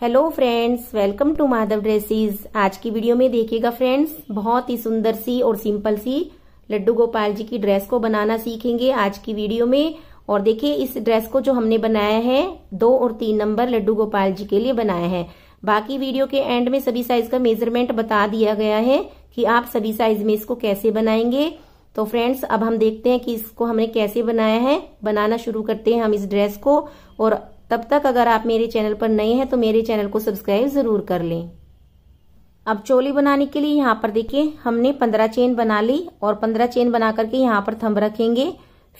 hello friends welcome to Madhav dresses आज की video में देखिएगा फ्रेंड्स बहुत ही सुंदर सी और सिंपल सी लड्डू गोपाल जी की ड्रेस को बनाना सीखेंगे आज की वीडियो में और देखिए इस ड्रेस को जो हमने बनाया है दो और तीन नंबर लड्डू गोपाल जी के लिए बनाया है बाकी वीडियो के एंड में सभी साइज का मेजरमेंट बता दिया गया है कि आप सभी साइज में इसको कैसे बनाएंगे तो फ्रेंड्स अब हम देखते हैं कि इसको हमने कैसे बनाया है बनाना शुरू करते हैं हम इस ड्रेस को और तब तक अगर आप मेरे चैनल पर नए हैं तो मेरे चैनल को सब्सक्राइब ज़रूर कर लें अब चोली बनाने के लिए यहाँ पर देखिए हमने पंद्रह चेन बना ली और पंद्रह चेन बना करके यहाँ पर थंब रखेंगे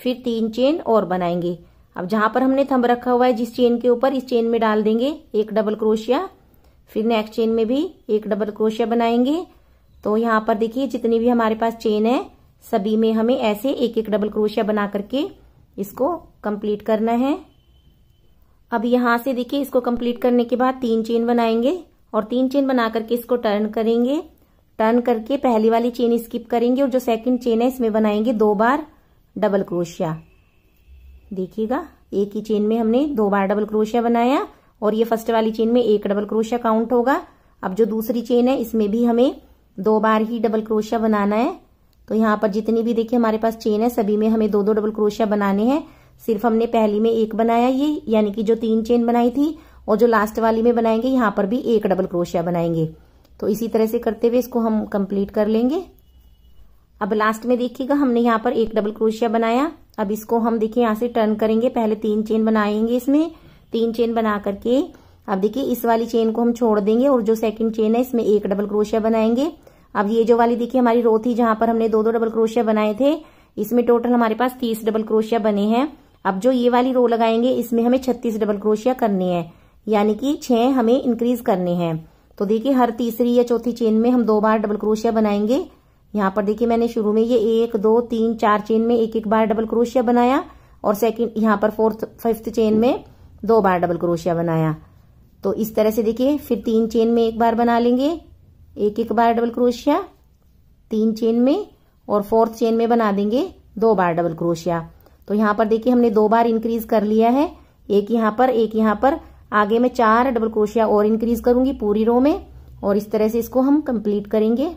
फिर तीन चेन और बनाएंगे अब जहां पर हमने थंब रखा हुआ है जिस चेन के ऊपर इस चेन में डाल देंगे एक डबल क्रोशिया फिर नेक्स्ट चेन में भी एक डबल क्रोशिया बनाएंगे तो यहाँ पर देखिए जितनी भी हमारे पास चेन है सभी में हमें ऐसे एक एक डबल क्रोशिया बना करके इसको कंप्लीट करना है अब यहां से देखिए इसको कंप्लीट करने के बाद तीन चेन बनाएंगे और तीन चेन बना करके इसको टर्न करेंगे टर्न करके पहली वाली चेन स्किप करेंगे और जो सेकंड चेन है इसमें बनाएंगे दो बार डबल क्रोशिया देखिएगा एक ही चेन में हमने दो बार डबल क्रोशिया बनाया और ये फर्स्ट वाली चेन में एक डबल क्रोशिया काउंट होगा अब जो दूसरी चेन है इसमें भी हमें दो बार ही डबल क्रोशिया बनाना है तो यहां पर जितनी भी देखिए हमारे पास चेन है सभी में हमें दो दो डबल क्रोशिया बनाने हैं सिर्फ हमने पहली में एक बनाया ये यानी कि जो तीन चेन बनाई थी और जो लास्ट वाली में बनाएंगे यहां पर भी एक डबल क्रोशिया बनाएंगे तो इसी तरह से करते हुए इसको हम कंप्लीट कर लेंगे अब लास्ट में देखिएगा हमने यहाँ पर एक डबल क्रोशिया बनाया अब इसको हम देखिए यहां से टर्न करेंगे पहले तीन चेन बनाएंगे इसमें तीन चेन बना करके अब देखिए इस वाली चेन को हम छोड़ देंगे और जो सेकंड चेन है इसमें एक डबल क्रोशिया बनाएंगे अब ये जो वाली देखिए हमारी रो थी जहां पर हमने दो दो डबल क्रोशिया बनाए थे इसमें टोटल हमारे पास तीस डबल क्रोशिया बने हैं अब जो ये वाली रो लगाएंगे इसमें हमें छत्तीस डबल क्रोशिया करनी है यानी कि छह हमें इंक्रीज करने हैं तो देखिए हर तीसरी या चौथी चेन में हम दो बार डबल क्रोशिया बनाएंगे यहाँ पर देखिए मैंने शुरू में ये एक दो तीन चार चेन में एक एक बार डबल क्रोशिया बनाया और सेकंड यहाँ पर फोर्थ फिफ्थ चेन में दो बार डबल क्रोशिया बनाया तो इस तरह से देखिए फिर तीन चेन में एक बार बना लेंगे एक एक बार डबल क्रोशिया तीन चेन में और फोर्थ चेन में बना देंगे दो बार डबल क्रोशिया तो यहां पर देखिए हमने दो बार इंक्रीज कर लिया है एक यहां पर एक यहां पर आगे मैं चार डबल क्रोशिया और इंक्रीज करूंगी पूरी रो में और इस तरह से इसको हम कंप्लीट करेंगे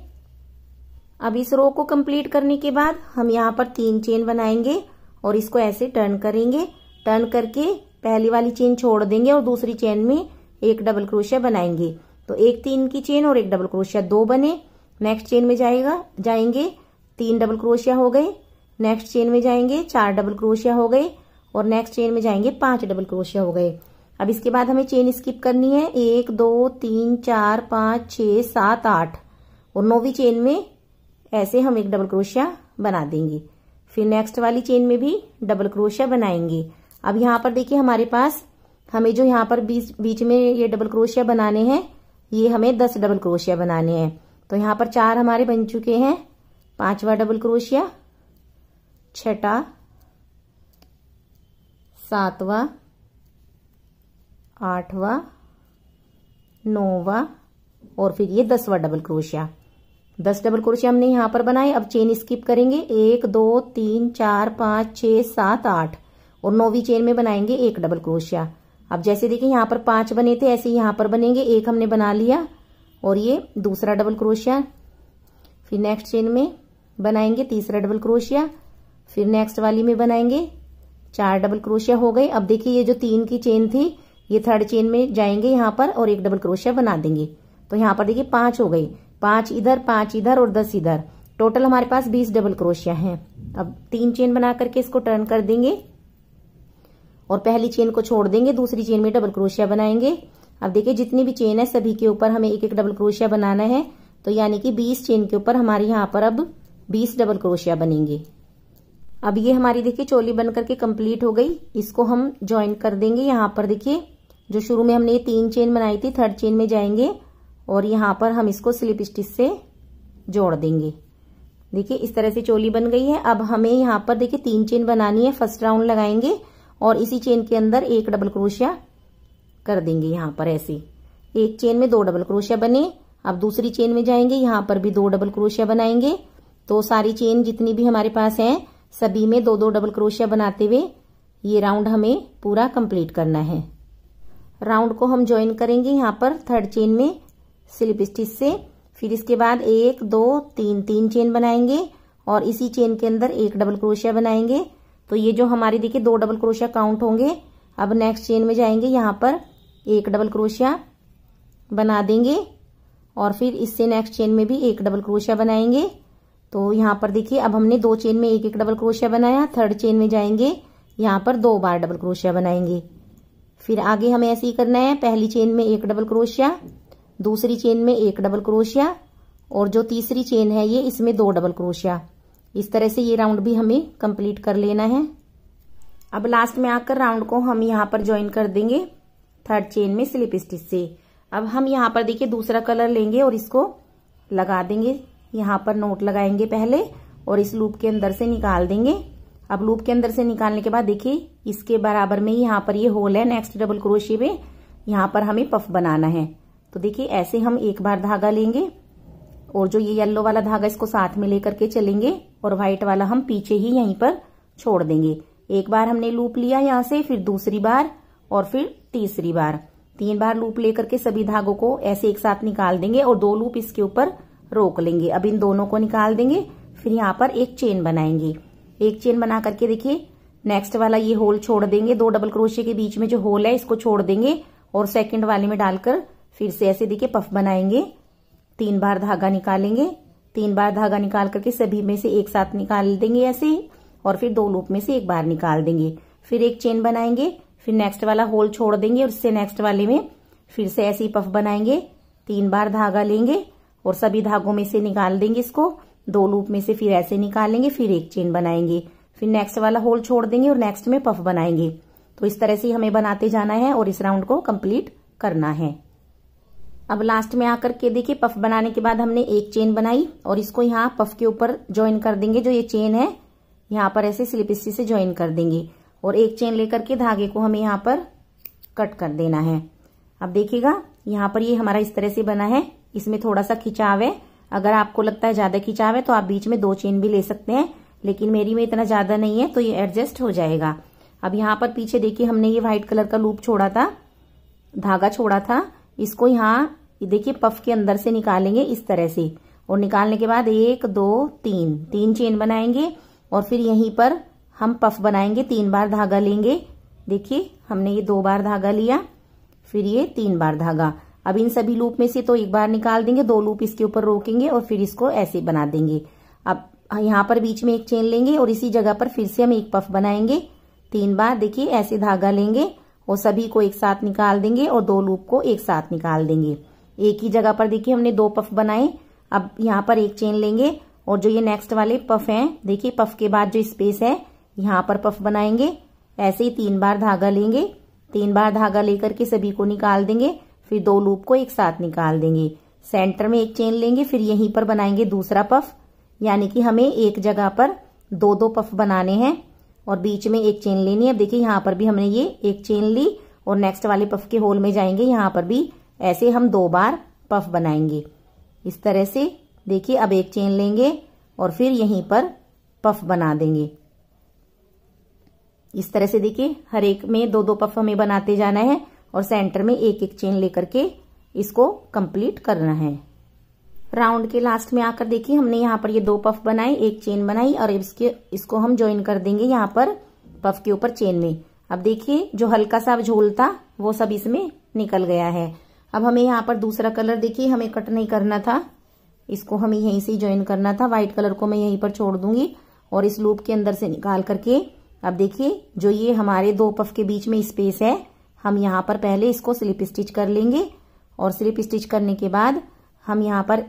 अब इस रो को कंप्लीट करने के बाद हम यहां पर तीन चेन बनाएंगे और इसको ऐसे टर्न करेंगे टर्न करके पहली वाली चेन छोड़ देंगे और दूसरी चेन में एक डबल क्रोशिया बनाएंगे तो एक तीन की चेन और एक डबल क्रोशिया दो बने नेक्स्ट चेन में जाएगा जाएंगे तीन डबल क्रोशिया हो गए नेक्स्ट चेन में जाएंगे चार डबल क्रोशिया हो गए और नेक्स्ट चेन में जाएंगे पांच डबल क्रोशिया हो गए अब इसके बाद हमें चेन स्किप करनी है एक दो तीन चार पांच छ सात आठ और नौवीं चेन में ऐसे हम एक डबल क्रोशिया बना देंगे फिर नेक्स्ट वाली चेन में भी डबल क्रोशिया बनाएंगे अब यहाँ पर देखिए हमारे पास हमें जो यहाँ पर बीच बीच में ये डबल क्रोशिया बनाने हैं ये हमें दस डबल क्रोशिया बनाने हैं तो यहाँ पर चार हमारे बन चुके हैं पांचवा डबल क्रोशिया छठा सातवा आठवा नौवा और फिर ये दसवा डबल क्रोशिया दस डबल क्रोशिया हमने यहां पर बनाए अब चेन स्किप करेंगे एक दो तीन चार पांच छह सात आठ और नौवीं चेन में बनाएंगे एक डबल क्रोशिया अब जैसे देखिए यहां पर पांच बने थे ऐसे यहां पर बनेंगे एक हमने बना लिया और ये दूसरा डबल क्रोशिया फिर नेक्स्ट चेन में बनाएंगे तीसरा डबल क्रोशिया फिर नेक्स्ट वाली में बनाएंगे चार डबल क्रोशिया हो गए अब देखिए ये जो तीन की चेन थी ये थर्ड चेन में जाएंगे यहाँ पर और एक डबल क्रोशिया बना देंगे तो यहाँ पर देखिए पांच हो गई पांच इधर पांच इधर और दस इधर टोटल हमारे पास बीस डबल क्रोशिया हैं अब तीन चेन बना करके इसको टर्न कर देंगे और पहली चेन को छोड़ देंगे दूसरी चेन में डबल क्रोशिया बनाएंगे अब देखिए जितनी भी चेन है सभी के ऊपर हमें एक एक डबल क्रोशिया बनाना है तो यानी कि बीस चेन के ऊपर हमारे यहाँ पर अब बीस डबल क्रोशिया बनेंगे अब ये हमारी देखिए चोली बन करके कंप्लीट हो गई इसको हम ज्वाइन कर देंगे यहाँ पर देखिए जो शुरू में हमने ये तीन चेन बनाई थी थर्ड चेन में जाएंगे और यहाँ पर हम इसको स्लिप स्टिच से जोड़ देंगे देखिए इस तरह से चोली बन गई है अब हमें यहाँ पर देखिए तीन चेन बनानी है फर्स्ट राउंड लगाएंगे और इसी चेन के अंदर एक डबल क्रोशिया कर देंगे यहाँ पर ऐसे एक चेन में दो डबल क्रोशिया बने अब दूसरी चेन में जाएंगे यहाँ पर भी दो डबल क्रोशिया बनाएंगे तो सारी चेन जितनी भी हमारे पास है सभी में दो दो डबल क्रोशिया बनाते हुए ये राउंड हमें पूरा कंप्लीट करना है राउंड को हम ज्वाइन करेंगे यहाँ पर थर्ड चेन में स्लिप स्टिच से फिर इसके बाद एक दो तीन तीन चेन बनाएंगे और इसी चेन के अंदर एक डबल क्रोशिया बनाएंगे तो ये जो हमारी देखिए दो डबल क्रोशिया काउंट होंगे अब नेक्स्ट चेन में जाएंगे यहाँ पर एक डबल क्रोशिया बना देंगे और फिर इससे नेक्स्ट चेन में भी एक डबल क्रोशिया बनाएंगे तो यहाँ पर देखिए अब हमने दो चेन में एक एक डबल क्रोशिया बनाया थर्ड चेन में जाएंगे यहाँ पर दो बार डबल क्रोशिया बनाएंगे फिर आगे हमें ऐसे ही करना है पहली चेन में एक डबल क्रोशिया दूसरी चेन में एक डबल क्रोशिया और जो तीसरी चेन है ये इसमें दो डबल क्रोशिया इस तरह से ये राउंड भी हमें कंप्लीट कर लेना है अब लास्ट में आकर राउंड को हम यहाँ पर ज्वाइन कर देंगे थर्ड चेन में स्लिप स्टिच से अब हम यहाँ पर देखिए दूसरा कलर लेंगे और इसको लगा देंगे यहाँ पर नोट लगाएंगे पहले और इस लूप के अंदर से निकाल देंगे अब लूप के अंदर से निकालने के बाद देखिए इसके बराबर में ही यहाँ पर ये यह होल है नेक्स्ट डबल क्रोशे में यहाँ पर हमें पफ बनाना है तो देखिए ऐसे हम एक बार धागा लेंगे और जो ये येलो वाला धागा इसको साथ में लेकर के चलेंगे और व्हाइट वाला हम पीछे ही यहीं पर छोड़ देंगे एक बार हमने लूप लिया यहाँ से फिर दूसरी बार और फिर तीसरी बार तीन बार लूप लेकर के सभी धागों को ऐसे एक साथ निकाल देंगे और दो लूप इसके ऊपर रोक लेंगे अब इन दोनों को निकाल देंगे फिर यहाँ पर एक चेन बनाएंगे एक चेन बना करके देखिए नेक्स्ट वाला ये होल छोड़ देंगे दो डबल क्रोशे के बीच में जो होल है इसको छोड़ देंगे और सेकंड वाले में डालकर फिर से ऐसे देखिए पफ बनाएंगे तीन बार धागा निकालेंगे तीन बार धागा निकाल करके सभी में से एक साथ निकाल देंगे ऐसे और फिर दो लूप में से एक बार निकाल देंगे फिर एक चेन बनाएंगे फिर नेक्स्ट वाला होल छोड़ देंगे और उससे नेक्स्ट वाले में फिर से ऐसे ही पफ बनाएंगे तीन बार धागा लेंगे और सभी धागों में से निकाल देंगे इसको दो लूप में से फिर ऐसे निकालेंगे फिर एक चेन बनाएंगे फिर नेक्स्ट वाला होल छोड़ देंगे और नेक्स्ट में पफ बनाएंगे तो इस तरह से हमें बनाते जाना है और इस राउंड को कम्प्लीट करना है अब लास्ट में आकर के देखिए पफ बनाने के बाद हमने एक चेन बनाई और इसको यहाँ पफ के ऊपर ज्वाइन कर देंगे जो ये चेन है यहाँ पर ऐसे स्लिप स्टिच से ज्वाइन कर देंगे और एक चेन लेकर के धागे को हमें यहाँ पर कट कर देना है अब देखिएगा यहाँ पर ये यह हमारा इस तरह से बना है इसमें थोड़ा सा खिंचाव है अगर आपको लगता है ज्यादा खिंचाव है तो आप बीच में दो चेन भी ले सकते हैं लेकिन मेरी में इतना ज्यादा नहीं है तो ये एडजस्ट हो जाएगा अब यहाँ पर पीछे देखिए हमने ये व्हाइट कलर का लूप छोड़ा था धागा छोड़ा था इसको यहाँ देखिए पफ के अंदर से निकालेंगे इस तरह से और निकालने के बाद एक दो तीन तीन चेन बनाएंगे और फिर यहीं पर हम पफ बनाएंगे तीन बार धागा लेंगे देखिए हमने ये दो बार धागा लिया फिर ये तीन बार धागा अब इन सभी लूप में से तो एक बार निकाल देंगे दो लूप इसके ऊपर रोकेंगे और फिर इसको ऐसे बना देंगे अब यहाँ पर बीच में एक चेन लेंगे और इसी जगह पर फिर से हम एक पफ बनाएंगे तीन बार देखिए ऐसे धागा लेंगे और सभी को एक साथ निकाल देंगे और दो लूप को एक साथ निकाल देंगे एक ही जगह पर देखिए हमने दो पफ बनाए अब यहाँ पर एक चेन लेंगे और जो ये नेक्स्ट वाले पफ हैं देखिए पफ के बाद जो स्पेस है यहाँ पर पफ बनाएंगे ऐसे ही तीन बार धागा लेंगे तीन बार धागा लेकर के सभी को निकाल देंगे फिर दो लूप को एक साथ निकाल देंगे सेंटर में एक चेन लेंगे फिर यहीं पर बनाएंगे दूसरा पफ यानी कि हमें एक जगह पर दो दो पफ बनाने हैं और बीच में एक चेन लेनी है अब देखिए यहाँ पर भी हमने ये एक चेन ली और नेक्स्ट वाले पफ के होल में जाएंगे यहाँ पर भी ऐसे हम दो बार पफ बनाएंगे इस तरह से देखिए अब एक चेन लेंगे और फिर यहीं पर पफ बना देंगे इस तरह से देखिए हर एक में दो दो पफ हमें बनाते जाना है और सेंटर में एक एक चेन लेकर के इसको कंप्लीट करना है राउंड के लास्ट में आकर देखिए हमने यहाँ पर ये दो पफ बनाए एक चेन बनाई और इसके इसको हम ज्वाइन कर देंगे यहाँ पर पफ के ऊपर चेन में अब देखिए जो हल्का सा झोल था वो सब इसमें निकल गया है अब हमें यहाँ पर दूसरा कलर देखिए हमें कट नहीं करना था इसको हमें यहीं से ज्वाइन करना था व्हाइट कलर को मैं यहीं पर छोड़ दूंगी और इस लूप के अंदर से निकाल करके अब देखिए जो ये हमारे दो पफ के बीच में स्पेस है हम यहाँ पर पहले इसको स्लिप स्टिच कर लेंगे और स्लिप स्टिच करने के बाद हम यहाँ पर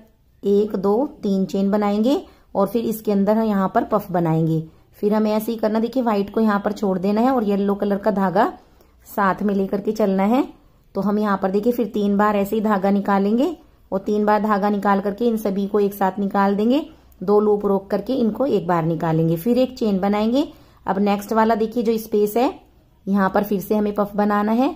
एक दो तीन चेन बनाएंगे और फिर इसके अंदर हम यहाँ पर पफ बनाएंगे फिर हमें ऐसे ही करना देखिए व्हाइट को यहाँ पर छोड़ देना है और येलो कलर का धागा साथ में लेकर के चलना है तो हम यहाँ पर देखिए फिर तीन बार ऐसे ही धागा निकालेंगे और तीन बार धागा निकाल करके इन सभी को एक साथ निकाल देंगे दो लूप रोक करके इनको एक बार निकालेंगे फिर एक चेन बनाएंगे अब नेक्स्ट वाला देखिए जो स्पेस है यहाँ पर फिर से हमें पफ बनाना है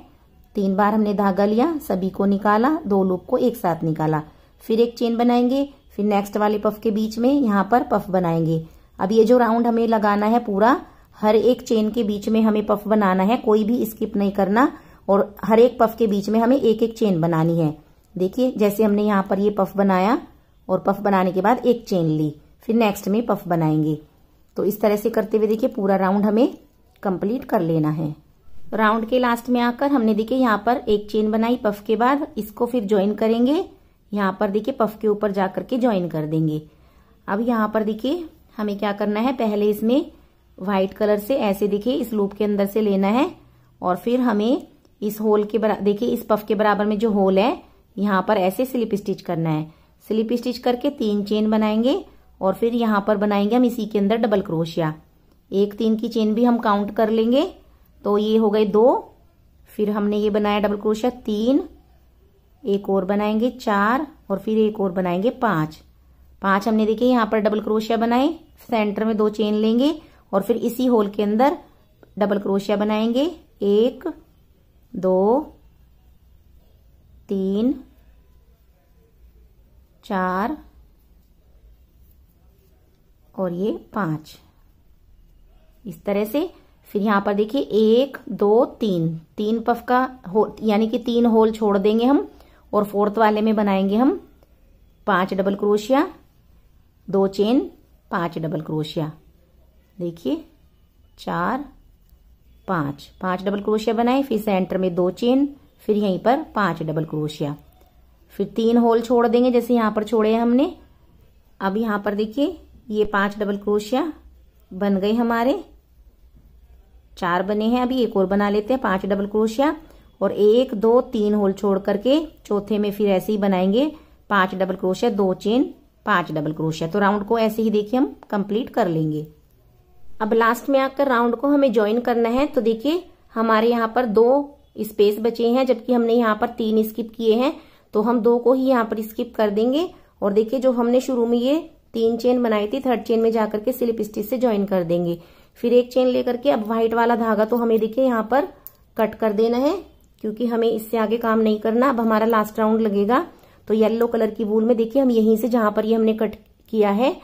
तीन बार हमने धागा लिया सभी को निकाला दो लूप को एक साथ निकाला फिर एक चेन बनाएंगे फिर नेक्स्ट वाले पफ के बीच में यहाँ पर पफ बनाएंगे अब ये जो राउंड हमें लगाना है पूरा हर एक चेन के बीच में हमें पफ बनाना है कोई भी स्किप नहीं करना और हर एक पफ के बीच में हमें एक एक चेन बनानी है देखिए जैसे हमने यहाँ पर ये पफ बनाया और पफ बनाने के बाद एक चेन ली फिर नेक्स्ट में पफ बनाएंगे तो इस तरह से करते हुए देखिए पूरा राउंड हमें कंप्लीट कर लेना है राउंड के लास्ट में आकर हमने देखिए यहाँ पर एक चेन बनाई पफ के बाद इसको फिर ज्वाइन करेंगे यहाँ पर देखिए पफ के ऊपर जा करके ज्वाइन कर देंगे अब यहाँ पर देखिए हमें क्या करना है पहले इसमें व्हाइट कलर से ऐसे देखिए इस लूप के अंदर से लेना है और फिर हमें इस होल के बराबर देखिए इस पफ के बराबर में जो होल है यहाँ पर ऐसे स्लिप स्टिच करना है स्लिप स्टिच करके तीन चेन बनाएंगे और फिर यहाँ पर बनाएंगे हम इसी के अंदर डबल क्रोशिया एक तीन की चेन भी हम काउंट कर लेंगे तो ये हो गए दो फिर हमने ये बनाया डबल क्रोशिया तीन एक और बनाएंगे चार और फिर एक और बनाएंगे पांच पांच हमने देखे यहां पर डबल क्रोशिया बनाए सेंटर में दो चेन लेंगे और फिर इसी होल के अंदर डबल क्रोशिया बनाएंगे एक दो तीन चार और ये पांच इस तरह से फिर यहां पर देखिए एक दो तीन तीन पफ का हो यानी कि तीन होल छोड़ देंगे हम और फोर्थ वाले में बनाएंगे हम पांच डबल क्रोशिया दो चेन पांच डबल क्रोशिया देखिए चार पांच पांच डबल क्रोशिया बनाए फिर सेंटर में दो चेन फिर यहीं पर पांच डबल क्रोशिया फिर तीन होल छोड़ देंगे जैसे यहां पर छोड़े हैं हमने अब यहां पर देखिए ये पांच डबल क्रोशिया बन गए हमारे चार बने हैं अभी एक और बना लेते हैं पांच डबल क्रोशिया और एक दो तीन होल छोड़ करके चौथे में फिर ऐसे ही बनाएंगे पांच डबल क्रोशिया दो चेन पांच डबल क्रोशिया तो राउंड को ऐसे ही देखिए हम कंप्लीट कर लेंगे अब लास्ट में आकर राउंड को हमें ज्वाइन करना है तो देखिए हमारे यहाँ पर दो स्पेस बचे हैं जबकि हमने यहाँ पर तीन स्किप किए हैं तो हम दो को ही यहाँ पर स्किप कर देंगे और देखिए जो हमने शुरू में ये तीन चेन बनाई थी थर्ड चेन में जाकर के स्लिप स्टिच से ज्वाइन कर देंगे फिर एक चेन लेकर के अब व्हाइट वाला धागा तो हमें देखिए यहाँ पर कट कर देना है क्योंकि हमें इससे आगे काम नहीं करना अब हमारा लास्ट राउंड लगेगा तो येलो कलर की वूल में देखिए हम यहीं से जहां पर ये हमने कट किया है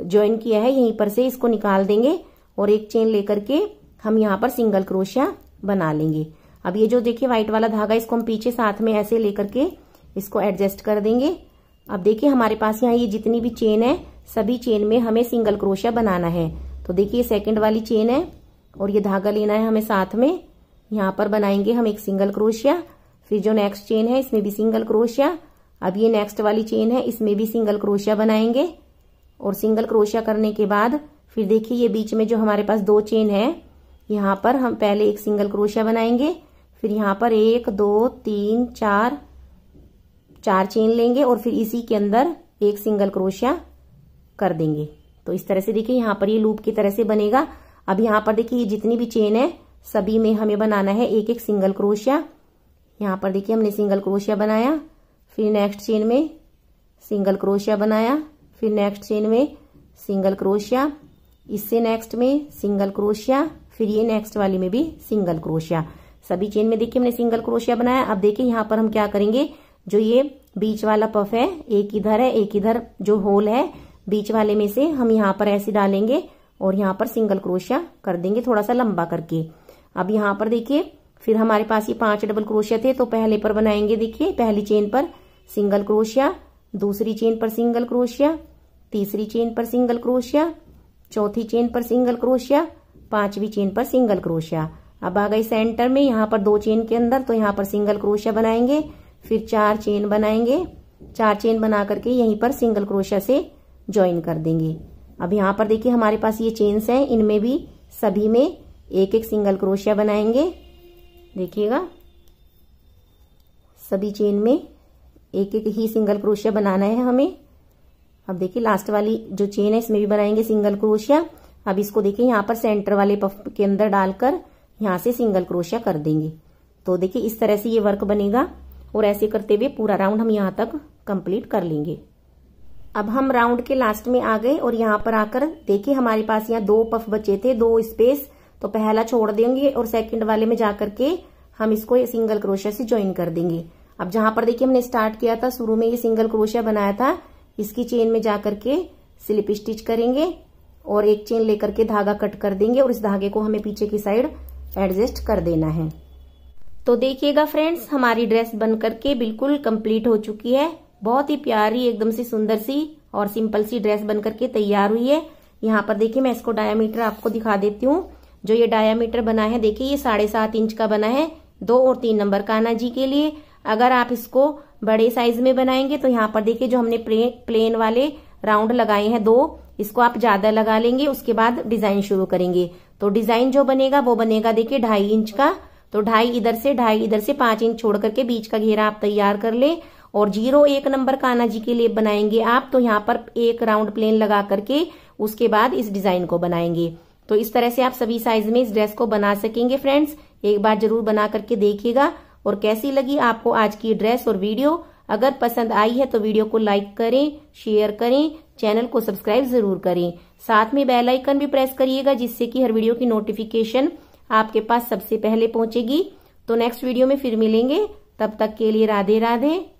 ज्वाइन किया है यहीं पर से इसको निकाल देंगे और एक चेन लेकर के हम यहाँ पर सिंगल क्रोशिया बना लेंगे अब ये जो देखिए व्हाइट वाला धागा इसको हम पीछे साथ में ऐसे लेकर के इसको एडजस्ट कर देंगे अब देखिए हमारे पास यहाँ ये जितनी भी चेन है सभी चेन में हमें सिंगल क्रोशिया बनाना है तो देखिए सेकंड वाली चेन है और ये धागा लेना है हमें साथ में यहां पर बनाएंगे हम एक सिंगल क्रोशिया फिर जो नेक्स्ट चेन है इसमें भी सिंगल क्रोशिया अब ये नेक्स्ट वाली चेन है इसमें भी सिंगल क्रोशिया बनाएंगे और सिंगल क्रोशिया करने के बाद फिर देखिए ये बीच में जो हमारे पास दो चेन है यहां पर हम पहले एक सिंगल क्रोशिया बनाएंगे फिर यहां पर एक दो तीन चार चार चेन लेंगे और फिर इसी के अंदर एक सिंगल क्रोशिया कर देंगे तो इस तरह से देखिए यहाँ पर ये लूप की तरह से बनेगा अब यहाँ पर देखिए ये जितनी भी चेन है सभी में हमें बनाना है एक एक सिंगल क्रोशिया यहाँ पर देखिए हमने सिंगल क्रोशिया बनाया फिर नेक्स्ट चेन में सिंगल क्रोशिया बनाया फिर नेक्स्ट चेन में सिंगल क्रोशिया इससे नेक्स्ट में सिंगल क्रोशिया फिर ये नेक्स्ट वाली में भी सिंगल क्रोशिया सभी चेन में देखिए हमने सिंगल क्रोशिया बनाया अब देखिए यहाँ पर हम क्या करेंगे जो ये बीच वाला पफ है एक इधर है एक इधर जो होल है बीच वाले में से हम यहाँ पर ऐसे डालेंगे और यहाँ पर सिंगल क्रोशिया कर देंगे थोड़ा सा लंबा करके अब यहाँ पर देखिए फिर हमारे पास ये पांच डबल क्रोशिया थे तो पहले पर बनाएंगे देखिए पहली चेन पर सिंगल क्रोशिया दूसरी चेन पर सिंगल क्रोशिया तीसरी चेन पर सिंगल क्रोशिया चौथी चेन पर सिंगल क्रोशिया पांचवी चेन पर सिंगल क्रोशिया अब आ गई सेंटर में यहाँ पर दो चेन के अंदर तो यहाँ पर सिंगल क्रोशिया बनाएंगे फिर चार चेन बनाएंगे चार चेन बना करके यहीं पर सिंगल क्रोशिया से ज्वाइन कर देंगे अब यहाँ पर देखिए हमारे पास ये चेन्स हैं इनमें भी सभी में एक एक सिंगल क्रोशिया बनाएंगे देखिएगा सभी चेन में एक एक ही सिंगल क्रोशिया बनाना है हमें अब देखिए लास्ट वाली जो चेन है इसमें भी बनाएंगे सिंगल क्रोशिया अब इसको देखिए यहाँ पर सेंटर वाले पफ के अंदर डालकर यहाँ से सिंगल क्रोशिया कर देंगे तो देखिए इस तरह से ये वर्क बनेगा और ऐसे करते हुए पूरा राउंड हम यहाँ तक कंप्लीट कर लेंगे अब हम राउंड के लास्ट में आ गए और यहाँ पर आकर देखिए हमारे पास यहाँ दो पफ बचे थे दो स्पेस तो पहला छोड़ देंगे और सेकंड वाले में जाकर के हम इसको सिंगल क्रोशिया से ज्वाइन कर देंगे अब जहां पर देखिए हमने स्टार्ट किया था शुरू में ये सिंगल क्रोशिया बनाया था इसकी चेन में जाकर के स्लिप स्टिच करेंगे और एक चेन लेकर के धागा कट कर देंगे और इस धागे को हमें पीछे की साइड एडजस्ट कर देना है तो देखिएगा फ्रेंड्स हमारी ड्रेस बन करके बिल्कुल कंप्लीट हो चुकी है बहुत ही प्यारी एकदम सी सुंदर सी और सिंपल सी ड्रेस बन करके तैयार हुई है यहाँ पर देखिए मैं इसको डायामीटर आपको दिखा देती हूँ जो ये डायामीटर बना है देखिए ये साढ़े सात इंच का बना है दो और तीन नंबर का ना जी के लिए अगर आप इसको बड़े साइज में बनाएंगे तो यहाँ पर देखिए जो हमने प्लेन वाले राउंड लगाए हैं दो इसको आप ज्यादा लगा लेंगे उसके बाद डिजाइन शुरू करेंगे तो डिजाइन जो बनेगा वो बनेगा देखिए ढाई इंच का तो ढाई इधर से ढाई इधर से पांच इंच छोड़ करके बीच का घेरा आप तैयार कर ले और जीरो एक नंबर का आना जी के लिए बनाएंगे आप तो यहाँ पर एक राउंड प्लेन लगा करके उसके बाद इस डिजाइन को बनाएंगे तो इस तरह से आप सभी साइज में इस ड्रेस को बना सकेंगे फ्रेंड्स एक बार जरूर बना करके देखिएगा और कैसी लगी आपको आज की ड्रेस और वीडियो अगर पसंद आई है तो वीडियो को लाइक करें शेयर करें चैनल को सब्सक्राइब जरूर करें साथ में बेल आइकन भी प्रेस करिएगा जिससे कि हर वीडियो की नोटिफिकेशन आपके पास सबसे पहले पहुंचेगी तो नेक्स्ट वीडियो में फिर मिलेंगे तब तक के लिए राधे राधे